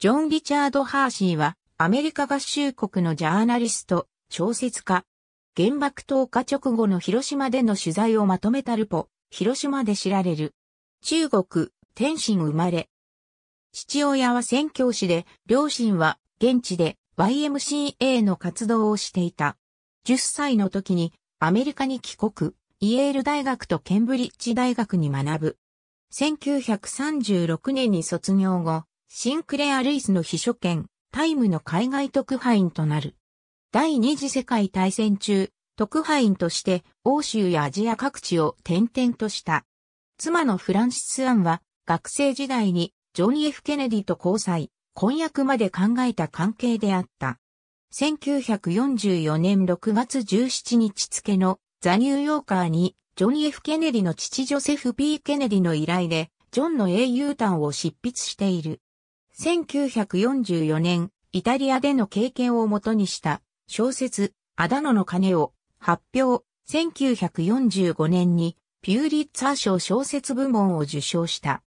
ジョン・リチャード・ハーシーは、アメリカ合衆国のジャーナリスト、小説家。原爆投下直後の広島での取材をまとめたルポ、広島で知られる。中国、天津生まれ。父親は宣教師で、両親は現地で YMCA の活動をしていた。10歳の時にアメリカに帰国、イエール大学とケンブリッジ大学に学ぶ。1936年に卒業後、シンクレア・ルイスの秘書兼、タイムの海外特派員となる。第二次世界大戦中、特派員として欧州やアジア各地を転々とした。妻のフランシス・アンは学生時代にジョン・ F・ ケネディと交際、婚約まで考えた関係であった。1944年6月17日付のザ・ニューヨーカーにジョン・ F・ ケネディの父ジョセフ・ P・ ケネディの依頼でジョンの英雄譚を執筆している。1944年、イタリアでの経験をもとにした小説、アダノの鐘を発表。1945年にピューリッツァー賞小説部門を受賞した。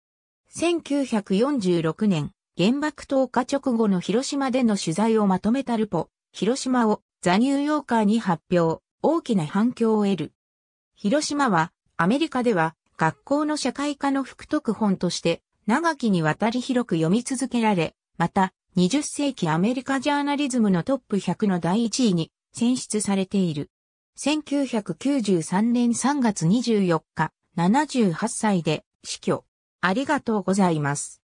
1946年、原爆投下直後の広島での取材をまとめたルポ、広島をザ・ニューヨーカーに発表、大きな反響を得る。広島はアメリカでは学校の社会科の副特本として長きにわたり広く読み続けられ、また、20世紀アメリカジャーナリズムのトップ100の第1位に選出されている。1993年3月24日、78歳で死去。ありがとうございます。